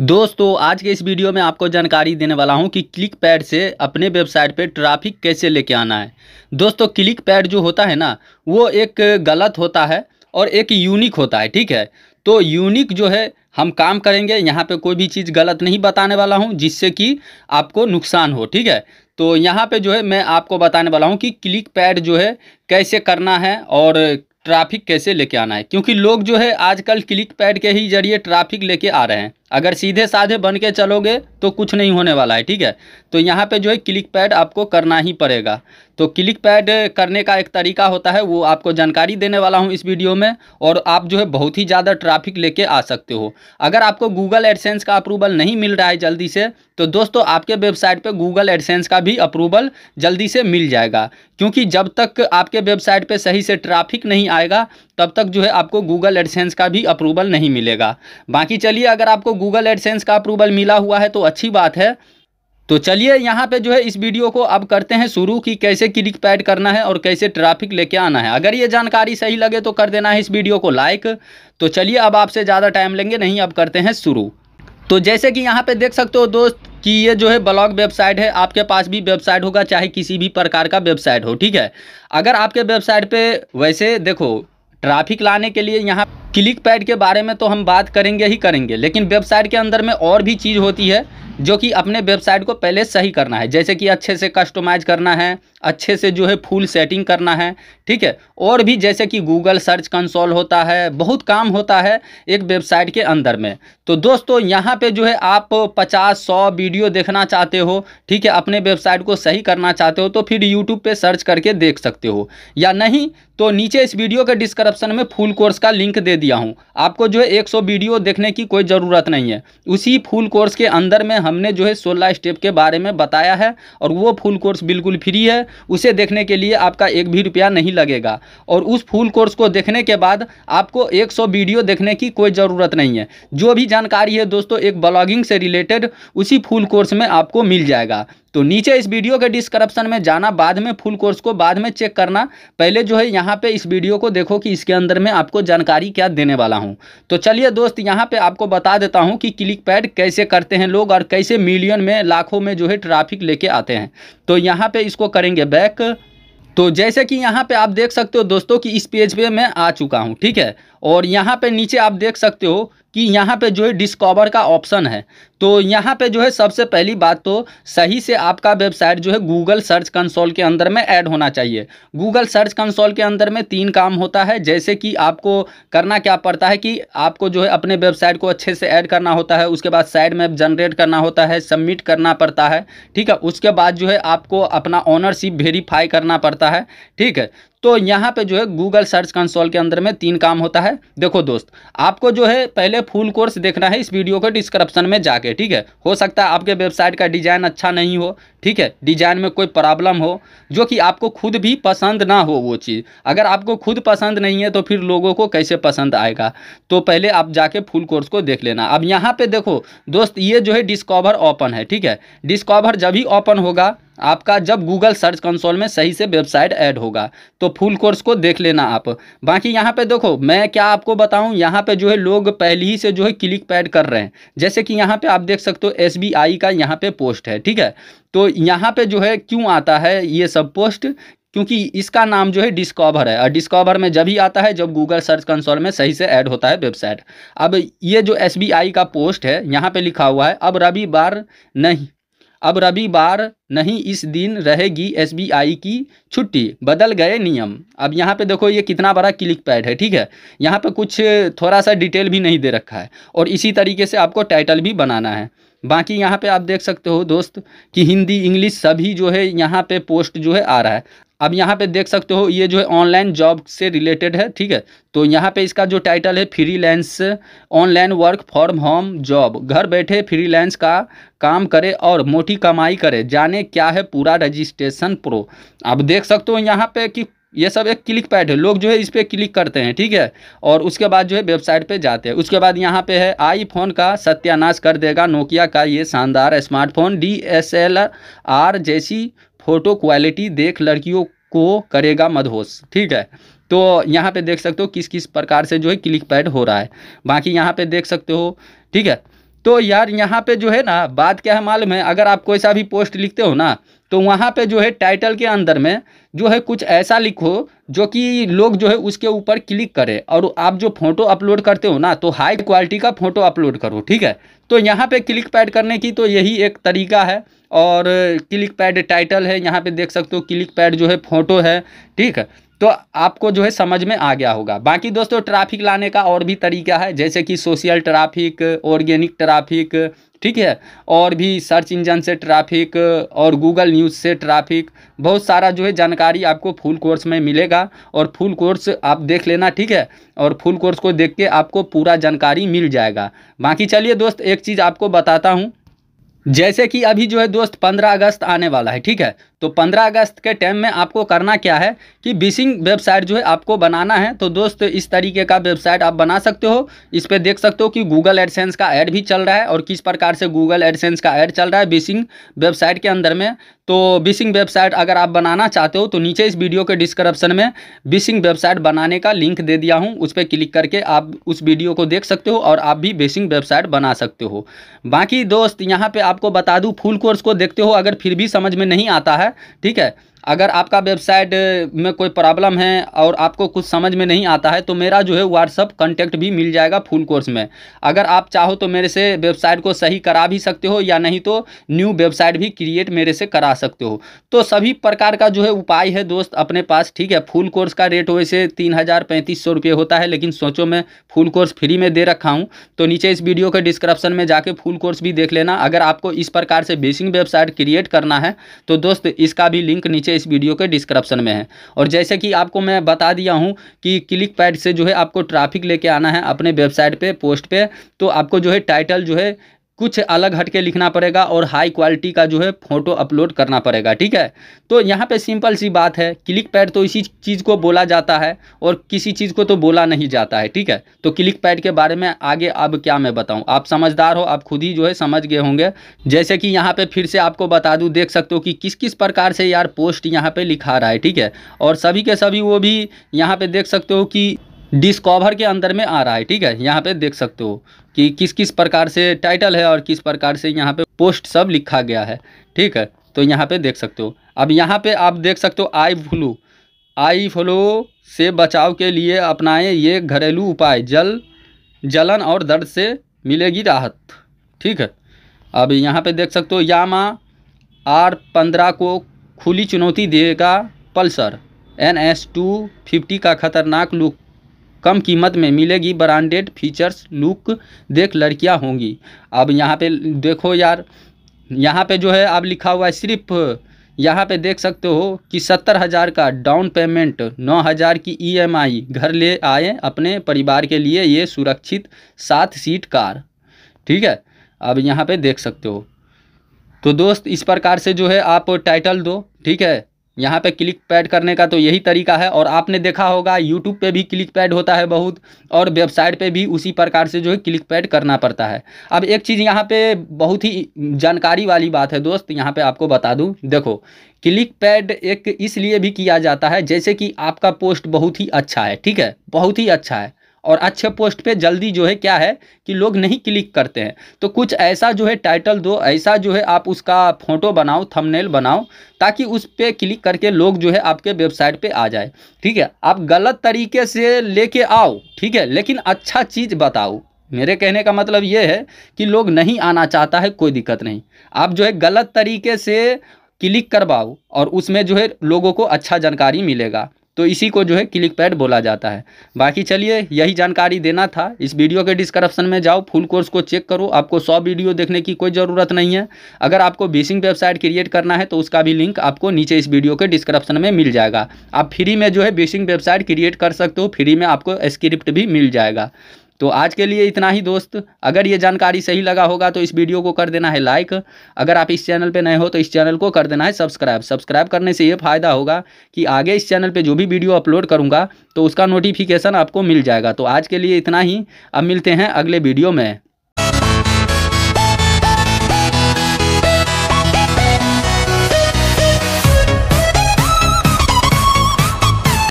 दोस्तों आज के इस वीडियो में आपको जानकारी देने वाला हूं कि क्लिक पैड से अपने वेबसाइट पे ट्रैफिक कैसे लेके आना है दोस्तों क्लिक पैड जो होता है ना वो एक गलत होता है और एक यूनिक होता है ठीक है तो यूनिक जो है हम काम करेंगे यहाँ पे कोई भी चीज़ गलत नहीं बताने वाला हूँ जिससे कि आपको नुकसान हो ठीक है तो यहाँ पे जो है मैं आपको बताने वाला हूँ कि क्लिक पैड जो है कैसे करना है और ट्रैफिक कैसे लेके आना है क्योंकि लोग जो है आजकल क्लिक पैड के ही जरिए ट्रैफिक लेके आ रहे हैं अगर सीधे साधे बन के चलोगे तो कुछ नहीं होने वाला है ठीक है तो यहाँ पे जो है क्लिक पैड आपको करना ही पड़ेगा तो क्लिक पैड करने का एक तरीका होता है वो आपको जानकारी देने वाला हूँ इस वीडियो में और आप जो है बहुत ही ज़्यादा ट्रैफिक लेके आ सकते हो अगर आपको गूगल एडसेंस का अप्रूवल नहीं मिल रहा है जल्दी से तो दोस्तों आपके वेबसाइट पर गूगल एडसेंस का भी अप्रूवल जल्दी से मिल जाएगा क्योंकि जब तक आपके वेबसाइट पर सही से ट्राफिक नहीं आएगा तब तक जो है आपको गूगल एडसेंस का भी अप्रूवल नहीं मिलेगा बाकी चलिए अगर आपको गूगल एडसेंस का अप्रूवल मिला हुआ है तो अच्छी बात है तो चलिए यहाँ पे जो है इस वीडियो को अब करते हैं शुरू कि कैसे क्लिक पैड करना है और कैसे ट्रैफिक लेके आना है अगर ये जानकारी सही लगे तो कर देना है इस वीडियो को लाइक तो चलिए अब आपसे ज़्यादा टाइम लेंगे नहीं अब करते हैं शुरू तो जैसे कि यहाँ पे देख सकते हो दोस्त कि ये जो है ब्लॉग वेबसाइट है आपके पास भी वेबसाइट होगा चाहे किसी भी प्रकार का वेबसाइट हो ठीक है अगर आपके वेबसाइट पर वैसे देखो ट्राफिक लाने के लिए यहाँ क्लिक पैड के बारे में तो हम बात करेंगे ही करेंगे लेकिन वेबसाइट के अंदर में और भी चीज़ होती है जो कि अपने वेबसाइट को पहले सही करना है जैसे कि अच्छे से कस्टमाइज करना है अच्छे से जो है फुल सेटिंग करना है ठीक है और भी जैसे कि गूगल सर्च कंसोल होता है बहुत काम होता है एक वेबसाइट के अंदर में तो दोस्तों यहाँ पे जो है आप पचास सौ वीडियो देखना चाहते हो ठीक है अपने वेबसाइट को सही करना चाहते हो तो फिर यूट्यूब पर सर्च करके देख सकते हो या नहीं तो नीचे इस वीडियो के डिस्क्रिप्सन में फुल कोर्स का लिंक दे दिया दिया हूँ आपको जो है एक वीडियो देखने की कोई ज़रूरत नहीं है उसी फुल कोर्स के अंदर में हमने जो है सोलह स्टेप के बारे में बताया है और वो फुल कोर्स बिल्कुल फ्री है उसे देखने के लिए आपका एक भी रुपया नहीं लगेगा और उस फुल कोर्स को देखने के बाद आपको एक वीडियो देखने की कोई ज़रूरत नहीं है जो भी जानकारी है दोस्तों एक ब्लॉगिंग से रिलेटेड उसी फुल कोर्स में आपको मिल जाएगा तो नीचे इस वीडियो के डिस्क्रिप्शन में जाना बाद में फुल कोर्स को बाद में चेक करना पहले जो है यहाँ पे इस वीडियो को देखो कि इसके अंदर में आपको जानकारी क्या देने वाला हूँ तो चलिए दोस्त यहाँ पे आपको बता देता हूँ कि क्लिक पैड कैसे करते हैं लोग और कैसे मिलियन में लाखों में जो है ट्राफिक लेके आते हैं तो यहाँ पे इसको करेंगे बैक तो जैसे कि यहाँ पे आप देख सकते हो दोस्तों कि इस पेज पे मैं आ चुका हूँ ठीक है और यहाँ पे नीचे आप देख सकते हो कि यहाँ पे जो है डिस्कवर का ऑप्शन है तो यहाँ पे जो है सबसे पहली बात तो सही से आपका वेबसाइट जो है गूगल सर्च कंसोल के अंदर में ऐड होना चाहिए गूगल सर्च कंसोल के अंदर में तीन काम होता है जैसे कि आपको करना क्या पड़ता है कि आपको जो है अपने वेबसाइट को अच्छे से ऐड करना होता है उसके बाद साइड मैप जनरेट करना होता है सबमिट करना पड़ता है ठीक है उसके बाद जो है आपको अपना ऑनरशिप वेरीफाई करना पड़ता है ठीक है तो यहाँ पे जो है गूगल सर्च कंसोल के अंदर में तीन काम होता है देखो दोस्त आपको जो है पहले फुल कोर्स देखना है इस वीडियो के डिस्क्रिप्शन में जाके ठीक है हो सकता है आपके वेबसाइट का डिज़ाइन अच्छा नहीं हो ठीक है डिज़ाइन में कोई प्रॉब्लम हो जो कि आपको खुद भी पसंद ना हो वो चीज़ अगर आपको खुद पसंद नहीं है तो फिर लोगों को कैसे पसंद आएगा तो पहले आप जाके फुल कोर्स को देख लेना अब यहाँ पर देखो दोस्त ये जो है डिस्कवर ओपन है ठीक है डिस्कवर जब ही ओपन होगा आपका जब गूगल सर्च कंसोल में सही से वेबसाइट ऐड होगा तो फुल कोर्स को देख लेना आप बाकी यहाँ पे देखो मैं क्या आपको बताऊँ यहाँ पे जो है लोग पहले ही से जो है क्लिक पैड कर रहे हैं जैसे कि यहाँ पे आप देख सकते हो एस का यहाँ पे पोस्ट है ठीक है तो यहाँ पे जो है क्यों आता है ये सब पोस्ट क्योंकि इसका नाम जो है डिस्कवर है और डिस्कवर में जब ही आता है जब गूगल सर्च कंसोल में सही से ऐड होता है वेबसाइट अब ये जो एस का पोस्ट है यहाँ पे लिखा हुआ है अब रविवार नहीं अब रविवार नहीं इस दिन रहेगी एसबीआई की छुट्टी बदल गए नियम अब यहाँ पे देखो ये कितना बड़ा क्लिक पैड है ठीक है यहाँ पे कुछ थोड़ा सा डिटेल भी नहीं दे रखा है और इसी तरीके से आपको टाइटल भी बनाना है बाकी यहाँ पे आप देख सकते हो दोस्त कि हिंदी इंग्लिश सभी जो है यहाँ पे पोस्ट जो है आ रहा है अब यहाँ पे देख सकते हो ये जो है ऑनलाइन जॉब से रिलेटेड है ठीक है तो यहाँ पे इसका जो टाइटल है freelance online work from home job घर बैठे फ्रीलांस का काम करे और मोटी कमाई करे जाने क्या है पूरा रजिस्ट्रेशन प्रो अब देख सकते हो यहाँ पे कि ये सब एक क्लिक पैड है लोग जो है इस पर क्लिक करते हैं ठीक है और उसके बाद जो है वेबसाइट पे जाते हैं उसके बाद यहाँ पे है आईफोन का सत्यानाश कर देगा नोकिया का ये शानदार smartphone D S L R जैसी फ़ोटो क्वालिटी देख लड़कियों को करेगा मदहोश ठीक है तो यहाँ पे देख सकते हो किस किस प्रकार से जो है क्लिक पैड हो रहा है बाकी यहाँ पे देख सकते हो ठीक है तो यार यहाँ पे जो है ना बात क्या है मालूम है अगर आप कोई सा भी पोस्ट लिखते हो ना तो वहाँ पे जो है टाइटल के अंदर में जो है कुछ ऐसा लिखो जो कि लोग जो है उसके ऊपर क्लिक करें और आप जो फोटो अपलोड करते हो ना तो हाई क्वालिटी का फोटो अपलोड करो ठीक है तो यहाँ पे क्लिक पैड करने की तो यही एक तरीका है और क्लिक पैड टाइटल है यहाँ पे देख सकते हो क्लिक पैड जो है फ़ोटो है ठीक है तो आपको जो है समझ में आ गया होगा बाकी दोस्तों ट्रैफिक लाने का और भी तरीका है जैसे कि सोशल ट्रैफिक ऑर्गेनिक ट्रैफिक ठीक है और भी सर्च इंजन से ट्रैफिक और गूगल न्यूज़ से ट्रैफिक बहुत सारा जो है जानकारी आपको फुल कोर्स में मिलेगा और फुल कोर्स आप देख लेना ठीक है और फुल कोर्स को देख के आपको पूरा जानकारी मिल जाएगा बाकी चलिए दोस्त एक चीज़ आपको बताता हूँ जैसे कि अभी जो है दोस्त पंद्रह अगस्त आने वाला है ठीक है तो 15 अगस्त के टाइम में आपको करना क्या है कि बिसिंग वेबसाइट जो है आपको बनाना है तो दोस्त इस तरीके का वेबसाइट आप बना सकते हो इस पर देख सकते हो कि गूगल एडसेंस का ऐड भी चल रहा है और किस प्रकार से गूगल एडसेंस का ऐड चल रहा है बिसिंग वेबसाइट के अंदर में तो बिसिंग वेबसाइट अगर आप बनाना चाहते हो तो नीचे इस वीडियो के डिस्क्रिप्शन में बिसिंग वेबसाइट बनाने का लिंक दे दिया हूँ उस पर क्लिक करके आप उस वीडियो को देख सकते हो और आप भी बेसिंग वेबसाइट बना सकते हो बाकी दोस्त यहाँ पर आपको बता दूँ फुल कोर्स को देखते हो अगर फिर भी समझ में नहीं आता है है ठीक है अगर आपका वेबसाइट में कोई प्रॉब्लम है और आपको कुछ समझ में नहीं आता है तो मेरा जो है व्हाट्सअप कॉन्टैक्ट भी मिल जाएगा फुल कोर्स में अगर आप चाहो तो मेरे से वेबसाइट को सही करा भी सकते हो या नहीं तो न्यू वेबसाइट भी क्रिएट मेरे से करा सकते हो तो सभी प्रकार का जो है उपाय है दोस्त अपने पास ठीक है फुल कोर्स का रेट वैसे तीन हज़ार पैंतीस सौ रुपये होता है लेकिन सोचो मैं फुल कोर्स फ्री में दे रखा हूँ तो नीचे इस वीडियो के डिस्क्रिप्शन में जाके फुल कोर्स भी देख लेना अगर आपको इस प्रकार से बेसिंग वेबसाइट क्रिएट करना है तो दोस्त इसका भी लिंक नीचे इस वीडियो के डिस्क्रिप्शन में है और जैसे कि आपको मैं बता दिया हूँ कि क्लिक पैड से जो है आपको ट्राफिक लेके आना है अपने वेबसाइट पर पोस्ट पर तो आपको जो है टाइटल जो है कुछ अलग हट के लिखना पड़ेगा और हाई क्वालिटी का जो है फोटो अपलोड करना पड़ेगा ठीक है तो यहाँ पे सिंपल सी बात है क्लिक पैड तो इसी चीज़ को बोला जाता है और किसी चीज़ को तो बोला नहीं जाता है ठीक है तो क्लिक पैड के बारे में आगे अब क्या मैं बताऊँ आप समझदार हो आप खुद ही जो है समझ गए होंगे जैसे कि यहाँ पर फिर से आपको बता दूँ देख सकते हो कि किस किस प्रकार से यार पोस्ट यहाँ पर लिखा रहा है ठीक है और सभी के सभी वो भी यहाँ पर देख सकते हो कि डिस्कवर के अंदर में आ रहा है ठीक है यहाँ पे देख सकते हो कि किस किस प्रकार से टाइटल है और किस प्रकार से यहाँ पे पोस्ट सब लिखा गया है ठीक है तो यहाँ पे देख सकते हो अब यहाँ पे आप देख सकते हो आई फ्लू आई फ्लू से बचाव के लिए अपनाएं ये घरेलू उपाय जल जलन और दर्द से मिलेगी राहत ठीक है अब यहाँ पर देख सकते हो यामा आर पंद्रह को खुली चुनौती देगा Pulsar N S two fifty का खतरनाक लुक कम कीमत में मिलेगी ब्रांडेड फीचर्स लुक देख लड़कियां होंगी अब यहाँ पे देखो यार यहाँ पे जो है अब लिखा हुआ है सिर्फ यहाँ पे देख सकते हो कि सत्तर हज़ार का डाउन पेमेंट नौ हज़ार की ईएमआई e घर ले आए अपने परिवार के लिए ये सुरक्षित सात सीट कार ठीक है अब यहाँ पे देख सकते हो तो दोस्त इस प्रकार से जो है आप टाइटल दो ठीक है यहाँ पे क्लिक पैड करने का तो यही तरीका है और आपने देखा होगा यूट्यूब पे भी क्लिक पैड होता है बहुत और वेबसाइट पे भी उसी प्रकार से जो है क्लिक पैड करना पड़ता है अब एक चीज़ यहाँ पे बहुत ही जानकारी वाली बात है दोस्त यहाँ पे आपको बता दूँ देखो क्लिक पैड एक इसलिए भी किया जाता है जैसे कि आपका पोस्ट बहुत ही अच्छा है ठीक है बहुत ही अच्छा है और अच्छे पोस्ट पे जल्दी जो है क्या है कि लोग नहीं क्लिक करते हैं तो कुछ ऐसा जो है टाइटल दो ऐसा जो है आप उसका फ़ोटो बनाओ थंबनेल बनाओ ताकि उस पर क्लिक करके लोग जो है आपके वेबसाइट पे आ जाए ठीक है आप गलत तरीके से लेके आओ ठीक है लेकिन अच्छा चीज़ बताओ मेरे कहने का मतलब ये है कि लोग नहीं आना चाहता है कोई दिक्कत नहीं आप जो है गलत तरीके से क्लिक करवाओ और उसमें जो है लोगों को अच्छा जानकारी मिलेगा तो इसी को जो है क्लिक पैड बोला जाता है बाकी चलिए यही जानकारी देना था इस वीडियो के डिस्क्रिप्शन में जाओ फुल कोर्स को चेक करो आपको सौ वीडियो देखने की कोई ज़रूरत नहीं है अगर आपको बेसिंग वेबसाइट क्रिएट करना है तो उसका भी लिंक आपको नीचे इस वीडियो के डिस्क्रिप्शन में मिल जाएगा आप फ्री में जो है बेसिंग वेबसाइट क्रिएट कर सकते हो फ्री में आपको स्क्रिप्ट भी मिल जाएगा तो आज के लिए इतना ही दोस्त अगर ये जानकारी सही लगा होगा तो इस वीडियो को कर देना है लाइक अगर आप इस चैनल पर नए हो तो इस चैनल को कर देना है सब्सक्राइब सब्सक्राइब करने से ये फ़ायदा होगा कि आगे इस चैनल पर जो भी वीडियो अपलोड करूँगा तो उसका नोटिफिकेशन आपको मिल जाएगा तो आज के लिए इतना ही अब मिलते हैं अगले वीडियो में